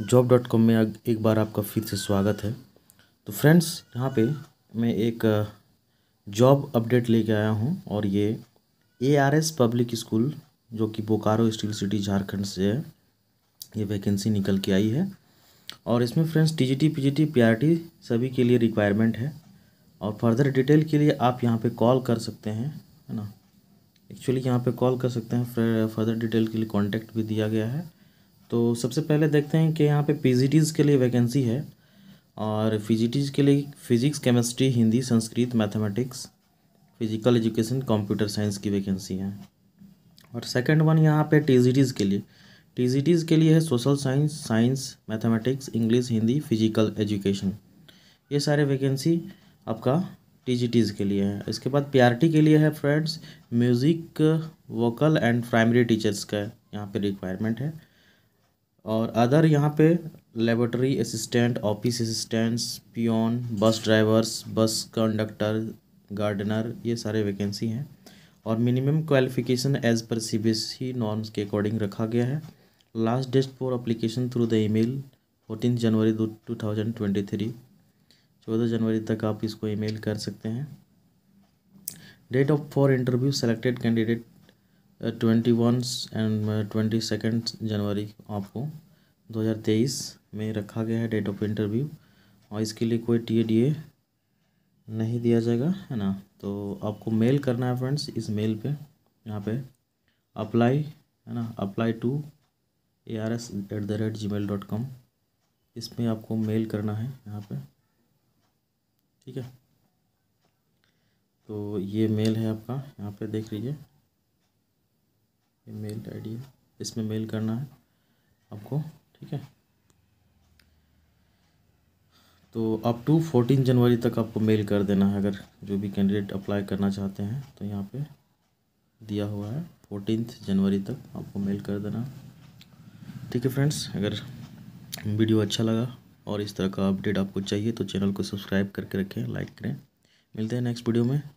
job dot com में एक बार आपका फिर से स्वागत है तो फ्रेंड्स यहाँ पे मैं एक जॉब अपडेट लेके आया हूँ और ये A R S public school जो कि बोकारो स्टील सिटी झारखंड से है ये वैकेंसी निकल के आई है और इसमें friends T G T P G T P R T सभी के लिए रिक्वायरमेंट है और फर्दर डिटेल के लिए आप यहाँ पे कॉल कर सकते हैं है ना एक्चुअली यहाँ पे कॉल कर सकते हैं फर्दर डिटेल के लिए कॉन्टैक्ट भी दिया गया है तो सबसे पहले देखते हैं कि यहाँ पे पी के लिए वैकेंसी है और फिजी के लिए physics chemistry Hindi Sanskrit mathematics physical education computer science की वैकेंसी है और सेकंड वन यहाँ पे टी के लिए टी के लिए है social science science mathematics English Hindi physical education ये सारे वैकेंसी आपका टी के लिए है इसके बाद पी के लिए है friends music vocal and primary teachers का यहाँ पे रिक्वायरमेंट है और अदर यहाँ पे laboratory assistant office assistants peon bus drivers bus conductor gardener ये सारे वैकेंसी हैं और मिनिमम क्वालिफिकेशन एज पर C B S E norms के अकॉर्डिंग रखा गया है last date for application through the email fourteen January two thousand twenty three चौदह जनवरी तक आप इसको ईमेल कर सकते हैं date of for interview selected candidate twenty one and twenty second January आपको दो हज़ार तेईस में रखा गया है डेट ऑफ इंटरव्यू और इसके लिए कोई टी डी नहीं दिया जाएगा है ना तो आपको मेल करना है फ्रेंड्स इस मेल पे यहाँ पे अप्लाई है ना apply to A R S at the rate gmail dot com इसमें आपको मेल करना है यहाँ पे ठीक है तो ये मेल है आपका यहाँ पे देख लीजिए ये मेल आई है इसमें मेल करना है आपको ठीक है तो अप टू फोर्टीन जनवरी तक आपको मेल कर देना है अगर जो भी कैंडिडेट अप्लाई करना चाहते हैं तो यहाँ पे दिया हुआ है फोर्टीन जनवरी तक आपको मेल कर देना ठीक है फ्रेंड्स अगर वीडियो अच्छा लगा और इस तरह का अपडेट आपको चाहिए तो चैनल को सब्सक्राइब करके रखें लाइक करें मिलते हैं नेक्स्ट वीडियो में